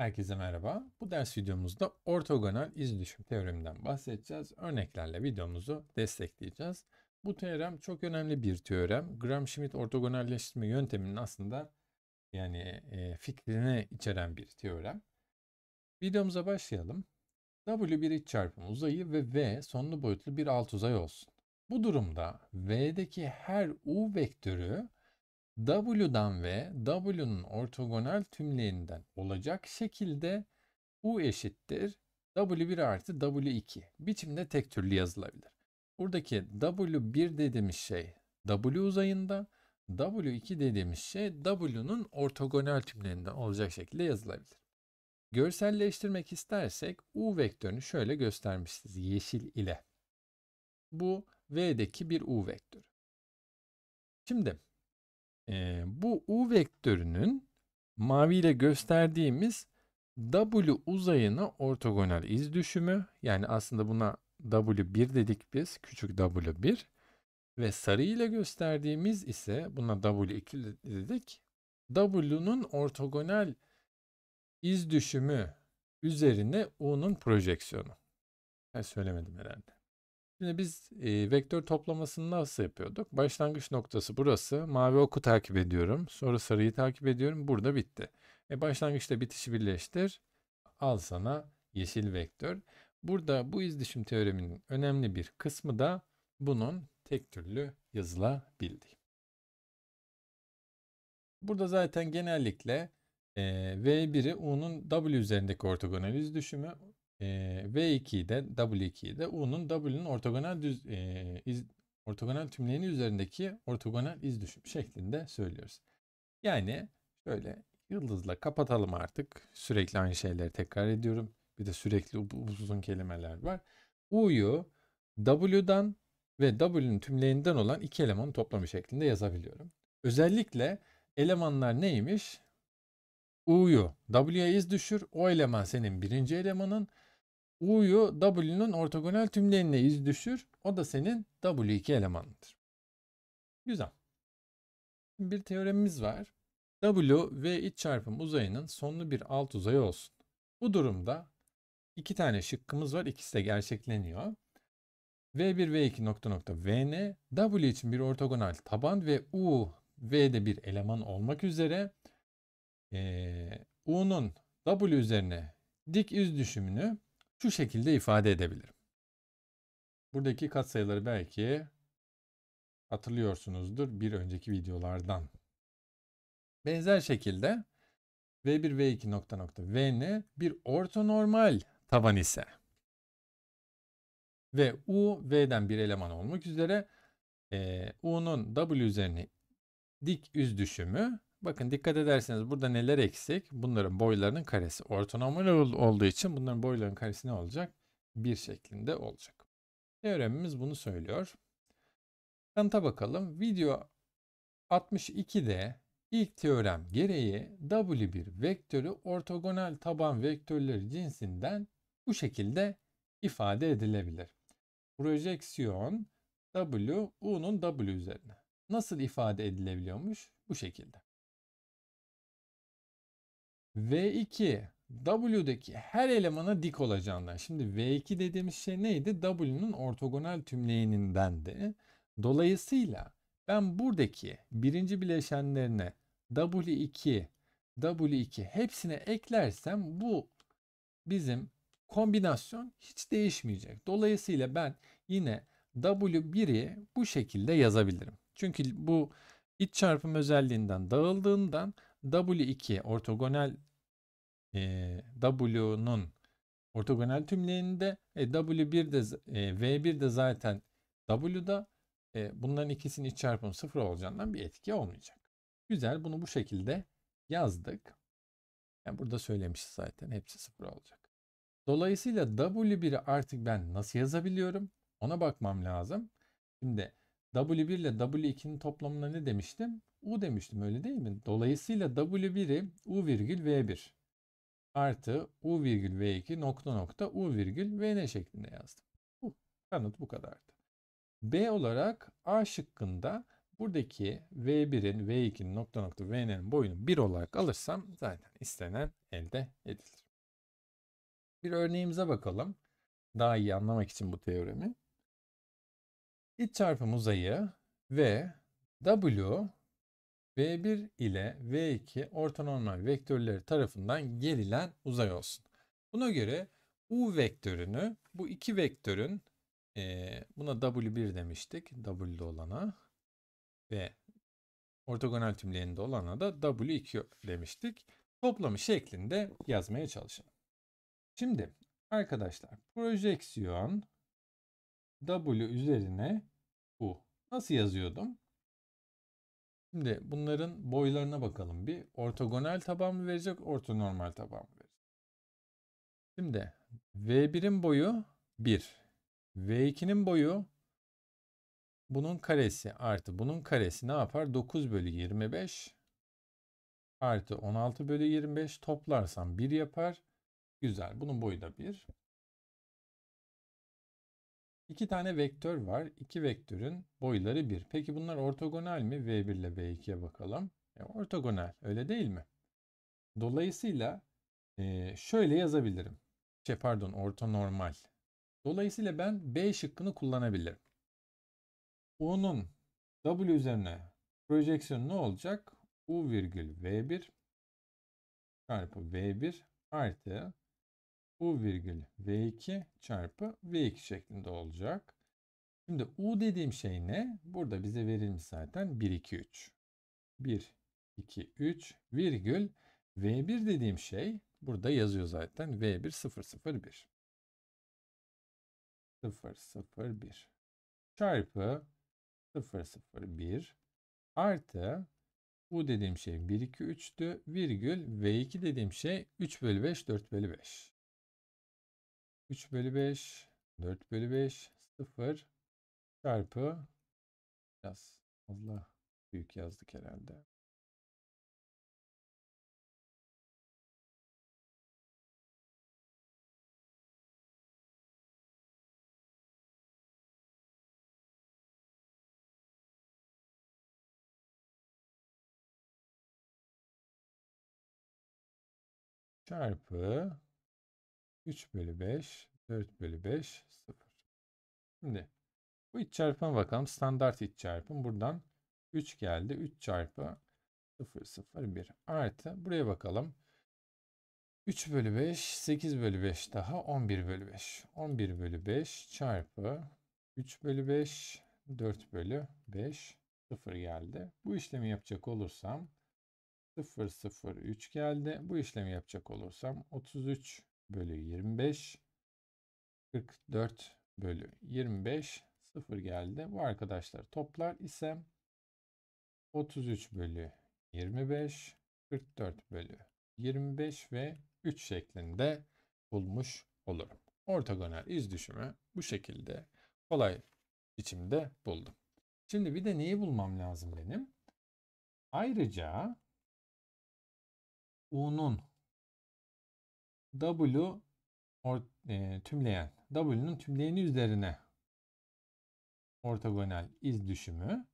Herkese merhaba. Bu ders videomuzda ortogonal izdüşüm teoreminden bahsedeceğiz. Örneklerle videomuzu destekleyeceğiz. Bu teorem çok önemli bir teorem. Gram-Schmidt ortogonalleştirme yönteminin aslında yani e, fikrini içeren bir teorem. Videomuza başlayalım. W bir iç çarpım uzayı ve V sonlu boyutlu bir alt uzay olsun. Bu durumda V'deki her U vektörü W'dan ve W'nun ortogonal tümlerinden olacak şekilde U eşittir W1 artı W2 biçimde tek türlü yazılabilir. Buradaki W1 dediğimiz şey W uzayında, W2 dediğimiz şey W'nun ortogonal tümlerinden olacak şekilde yazılabilir. Görselleştirmek istersek U vektörünü şöyle göstermişiz yeşil ile. Bu V'deki bir U vektörü. Şimdi e, bu U vektörünün maviyle gösterdiğimiz W uzayına ortogonal iz düşümü yani aslında buna W1 dedik biz küçük W1 ve sarı ile gösterdiğimiz ise buna W2 dedik. W'nun ortogonal iz düşümü üzerine U'nun projeksiyonu. Ben söylemedim herhalde. Şimdi biz e, vektör toplamasını nasıl yapıyorduk? Başlangıç noktası burası. Mavi oku takip ediyorum. Sonra sarıyı takip ediyorum. Burada bitti. E, başlangıçta bitişi birleştir. Al sana yeşil vektör. Burada bu izdüşüm teoreminin önemli bir kısmı da bunun tek türlü yazılabildi. Burada zaten genellikle e, V1'i U'nun W üzerindeki ortogonal izdüşümü e, V2'de W2'de U'nun W'nin ortogonal düz e, iz, ortogonal tümleğinin üzerindeki ortogonal iz düşüm şeklinde söylüyoruz. Yani şöyle yıldızla kapatalım artık. Sürekli aynı şeyleri tekrar ediyorum. Bir de sürekli uzun kelimeler var. U'yu W'dan ve W'nin tümleyinden olan iki elemanın toplamı şeklinde yazabiliyorum. Özellikle elemanlar neymiş? U'yu W'ye iz düşür. O eleman senin birinci elemanın. U'yu W'nun ortogonal tümlerine yüz düşür. O da senin W2 elemanıdır. Güzel. bir teoremimiz var. W ve iç çarpım uzayının sonlu bir alt uzayı olsun. Bu durumda iki tane şıkkımız var. İkisi de gerçekleniyor. V1, V2 nokta nokta Vn, W için bir ortogonal taban ve U, V'de bir eleman olmak üzere e, U'nun W üzerine dik yüz düşümünü şu şekilde ifade edebilirim. Buradaki katsayıları belki hatırlıyorsunuzdur bir önceki videolardan. Benzer şekilde V1 V2 nokta nokta Vn bir ortonormal taban ise ve U V'den bir eleman olmak üzere e, U'nun W üzerine dik üz düşümü Bakın dikkat ederseniz burada neler eksik? Bunların boylarının karesi. Ortonormal olduğu için bunların boylarının karesi ne olacak? 1 şeklinde olacak. Teoremimiz bunu söylüyor. Kanıta bakalım. Video 62'de ilk teorem gereği W1 vektörü ortogonal taban vektörleri cinsinden bu şekilde ifade edilebilir. Projeksiyon W, U'nun W üzerine. Nasıl ifade edilebiliyormuş? Bu şekilde. V2 W'deki her elemana dik olacağından. Şimdi V2 dediğimiz şey neydi? W'nun ortogonal tümleyenindendi. Dolayısıyla ben buradaki birinci bileşenlerine W2, W2 hepsine eklersem bu bizim kombinasyon hiç değişmeyecek. Dolayısıyla ben yine W1'i bu şekilde yazabilirim. Çünkü bu iç çarpım özelliğinden dağıldığından W2 ortogonal e, W'nun ortogonal tümlerinde e, W1 de e, V1 de zaten W'da e, bunların ikisinin iç çarpımı sıfır olacağından bir etki olmayacak. Güzel bunu bu şekilde yazdık. Yani burada söylemişiz zaten hepsi sıfır olacak. Dolayısıyla W1'i artık ben nasıl yazabiliyorum? Ona bakmam lazım. Şimdi W1 ile W2'nin toplamına ne demiştim? U demiştim öyle değil mi? Dolayısıyla W1'i U virgül V1 artı U virgül V2 nokta nokta U virgül VN şeklinde yazdım. Bu kanıt bu kadardı. B olarak A şıkkında buradaki V1'in V2'nin nokta nokta VN'nin boyunu 1 olarak alırsam zaten istenen elde edilir. Bir örneğimize bakalım. Daha iyi anlamak için bu teoremi iç çarpım uzayı V W V1 ile V2 ortonormal vektörleri tarafından gerilen uzay olsun. Buna göre U vektörünü bu iki vektörün e, buna W1 demiştik. W'de olana ve ortogonal tümlerinde olana da W2 demiştik. Toplamı şeklinde yazmaya çalışın. Şimdi arkadaşlar projeksiyon W üzerine U. Nasıl yazıyordum? Şimdi bunların boylarına bakalım bir. Ortogonal taban mı verecek, ortonormal taban mı verecek? Şimdi V1'in boyu 1. V2'nin boyu bunun karesi artı bunun karesi ne yapar? 9 bölü 25 artı 16 bölü 25 toplarsam 1 yapar. Güzel. Bunun boyu da 1. İki tane vektör var. İki vektörün boyları 1. Peki bunlar ortogonal mi? V1 ile V2'ye bakalım. E, ortogonal öyle değil mi? Dolayısıyla e, şöyle yazabilirim. Şey pardon ortonormal. Dolayısıyla ben B şıkkını kullanabilirim. U'nun W üzerine projeksiyon ne olacak? U virgül V1 çarpı V1 artı U virgül V2 çarpı V2 şeklinde olacak. Şimdi U dediğim şey ne? Burada bize verilmiş zaten 1, 2, 3. 1, 2, 3 virgül V1 dediğim şey burada yazıyor zaten V1 0, 0, 1. 0, 0, 1 çarpı 0, 0, 1 artı U dediğim şey 1, 2, 3'tü virgül V2 dediğim şey 3 bölü 5, 4 bölü 5. 3 bölü 5, 4 bölü 5, 0 çarpı biraz Allah büyük yazdık herhalde. çarpı 3 bölü 5, 4 bölü 5, 0. Şimdi bu iç çarpıma bakalım. Standart iç çarpım. Buradan 3 geldi. 3 çarpı 0, 0, 1 artı. Buraya bakalım. 3 bölü 5, 8 bölü 5 daha 11 bölü 5. 11 bölü 5 çarpı 3 bölü 5, 4 bölü 5, 0 geldi. Bu işlemi yapacak olursam 0, 0, 3 geldi. Bu işlemi yapacak olursam 33 bölü 25 44 bölü 25 0 geldi. Bu arkadaşlar toplar ise 33 bölü 25 44 bölü 25 ve 3 şeklinde bulmuş olurum. Ortogonal iz düşümü bu şekilde kolay biçimde buldum. Şimdi bir de neyi bulmam lazım benim? Ayrıca U'nun W or, e, tümleyen W'nun tümleyeni üzerine ortogonal iz düşümü.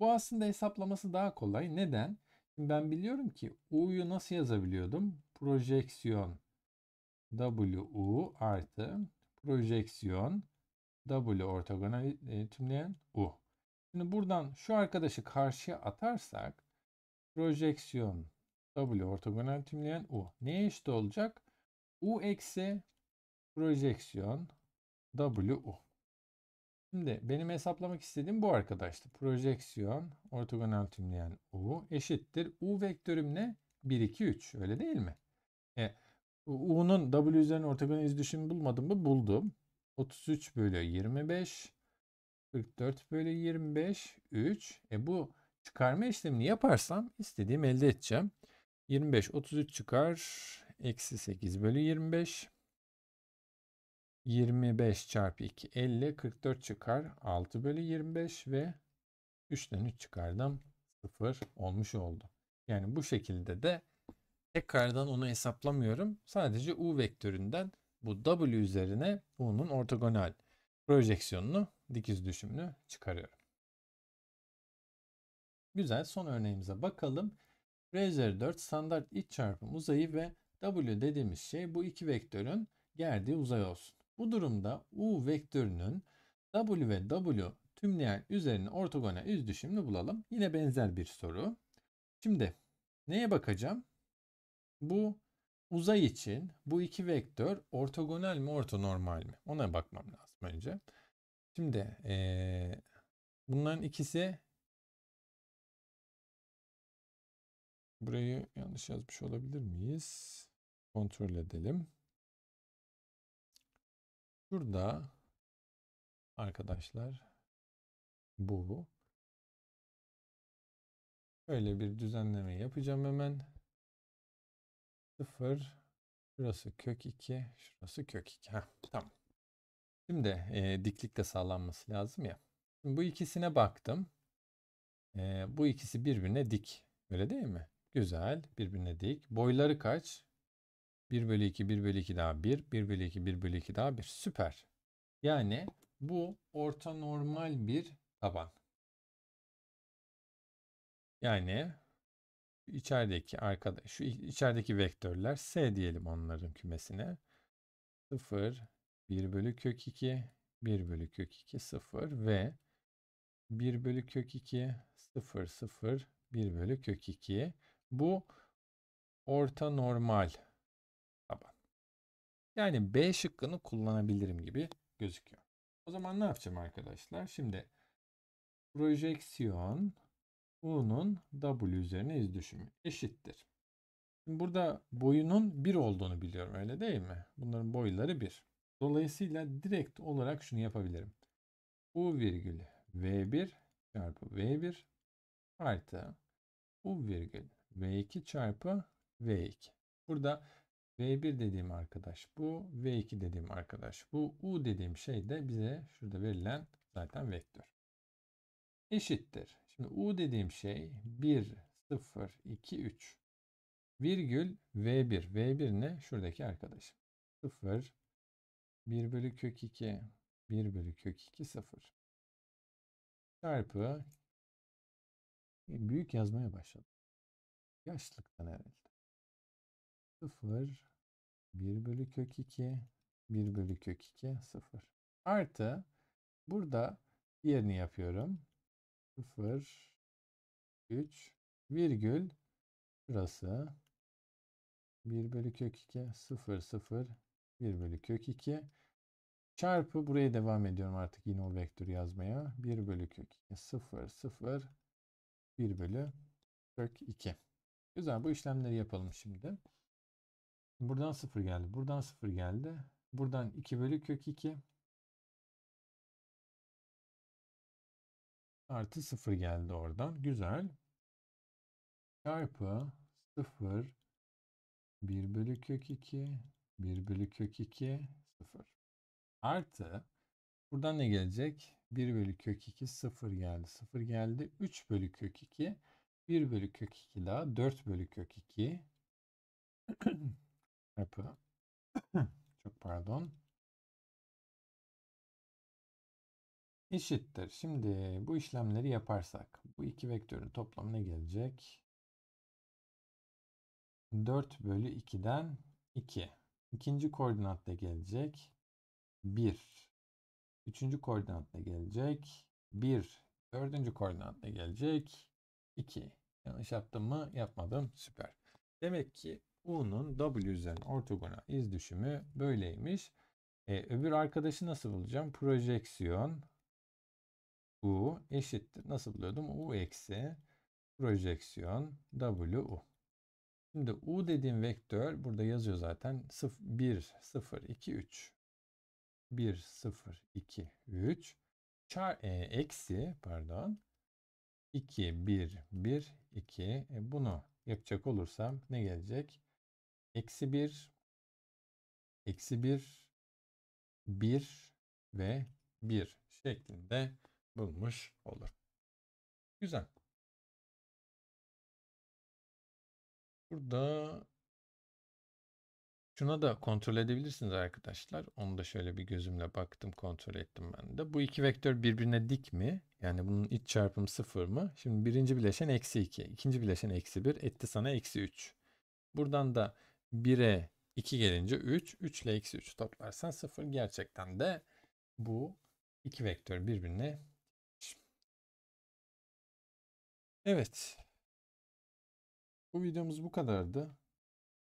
Bu aslında hesaplaması daha kolay. Neden? Şimdi ben biliyorum ki U'yu nasıl yazabiliyordum? Projeksiyon W U artı projeksiyon W ortogonal e, tümleyen U. Şimdi buradan şu arkadaşı karşıya atarsak projeksiyon W ortogonal tümleyen U. Neye eşit olacak? U eksi projeksiyon WU. Şimdi benim hesaplamak istediğim bu arkadaştı. Projeksiyon ortogonal tümleyen U eşittir. U vektörüm ne? 1, 2, 3 öyle değil mi? E, U'nun W üzerine ortogonal izdüşümü bulmadım mı? Buldum. 33 bölü 25 44 bölü 25 3. E bu çıkarma işlemini yaparsam istediğim elde edeceğim. 25 33 çıkar Eksi 8 bölü 25. 25 çarpı 2 50 44 çıkar 6 bölü 25 ve 3'ten 3 çıkardım 0 olmuş oldu. Yani bu şekilde de tekrardan onu hesaplamıyorum. Sadece u vektöründen bu w üzerine u'nun ortogonal projeksiyonunu dikiz düşümünü çıkarıyorum. Güzel son örneğimize bakalım. R üzeri 4 standart iç çarpım uzayı ve W dediğimiz şey bu iki vektörün gerdiği uzay olsun. Bu durumda U vektörünün W ve W tümleyen üzerine ortogonal yüz bulalım. Yine benzer bir soru. Şimdi neye bakacağım? Bu uzay için bu iki vektör ortogonal mi ortonormal mi? Ona bakmam lazım önce. Şimdi ee, bunların ikisi burayı yanlış yazmış olabilir miyiz? kontrol edelim. Şurada arkadaşlar bu. Böyle bir düzenleme yapacağım hemen. 0 şurası kök 2 şurası kök 2. Heh, tamam. Şimdi e, diklik de sağlanması lazım ya. Şimdi bu ikisine baktım. E, bu ikisi birbirine dik. Öyle değil mi? Güzel. Birbirine dik. Boyları kaç? 1 bölü 2, 1 bölü 2 daha 1, 1 bölü 2, 1 bölü 2 daha 1. Süper. Yani bu orta normal bir taban. Yani içerideki arkadaş şu içerideki vektörler S diyelim onların kümesine. 0 1 bölü kök 2 1 bölü kök 2 0 ve 1 bölü kök 2 0 0 1 bölü kök 2 bu orta normal yani B şıkkını kullanabilirim gibi gözüküyor. O zaman ne yapacağım arkadaşlar? Şimdi projeksiyon U'nun W üzerine iz düşümü eşittir. Şimdi burada boyunun 1 olduğunu biliyorum öyle değil mi? Bunların boyları 1. Dolayısıyla direkt olarak şunu yapabilirim. U virgül V1 çarpı V1 artı U virgül V2 çarpı V2. Burada V1 dediğim arkadaş bu. V2 dediğim arkadaş bu. U dediğim şey de bize şurada verilen zaten vektör. Eşittir. Şimdi U dediğim şey 1, 0, 2, 3. Virgül V1. V1 ne? Şuradaki arkadaşım. 0, 1 bölü kök 2, 1 bölü kök 2, 0. Çarpı e, büyük yazmaya başladım. Yaşlıktan evet. 0 1 bölü kök 2 1 bölü kök 2 0 artı burada diğerini yapıyorum 0 3 virgül şurası 1 bölü kök 2 0 0 1 bölü kök 2 çarpı buraya devam ediyorum artık yine o vektör yazmaya 1 bölü kök 2 0 0 1 bölü kök 2 güzel bu işlemleri yapalım şimdi. Buradan 0 geldi. Buradan 0 geldi. Buradan 2 bölü kök 2. Artı 0 geldi oradan. Güzel. Çarpı 0 1 bölü kök 2 1 bölü kök 2 0. Artı buradan ne gelecek? 1 bölü kök 2 0 geldi. 0 geldi. 3 bölü kök 2 1 bölü kök 2 daha 4 bölü kök 2 Rapı. Çok pardon. Eşittir. Şimdi bu işlemleri yaparsak bu iki vektörün ne gelecek? 4 bölü 2'den 2. İkinci koordinatta gelecek 1. Üçüncü koordinatta gelecek 1. Dördüncü koordinatta gelecek 2. Yanlış yaptım mı? Yapmadım. Süper. Demek ki U'nun W üzerinden ortogonal iz düşümü böyleymiş. E, öbür arkadaşı nasıl bulacağım? Projeksiyon U eşittir. Nasıl buluyordum? U eksi projeksiyon W U. Şimdi U dediğim vektör burada yazıyor zaten 1, 0, 2, 3. 1, 0, 2, 3. Çar, e, eksi pardon. 2, 1, 1, 2. E, bunu yapacak olursam ne gelecek? Eksi 1, eksi 1, 1 ve 1 şeklinde bulmuş olur. Güzel. Burada şuna da kontrol edebilirsiniz arkadaşlar. Onu da şöyle bir gözümle baktım, kontrol ettim ben de. Bu iki vektör birbirine dik mi? Yani bunun iç çarpımı sıfır mı? Şimdi birinci bileşen eksi 2, ikinci bileşen eksi 1 etti sana eksi 3. Buradan da 1'e 2 gelince 3. 3 ile eksi 3 toplarsan 0. Gerçekten de bu iki vektör birbirine Evet. Bu videomuz bu kadardı.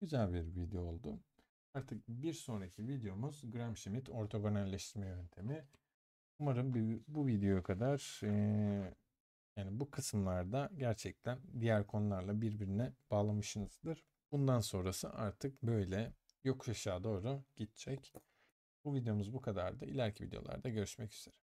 Güzel bir video oldu. Artık bir sonraki videomuz Gram-Schmidt ortogonalleştirme yöntemi. Umarım bu videoya kadar yani bu kısımlarda gerçekten diğer konularla birbirine bağlamışsınızdır. Bundan sonrası artık böyle yokuş aşağı doğru gidecek. Bu videomuz bu kadardı. İleriki videolarda görüşmek üzere.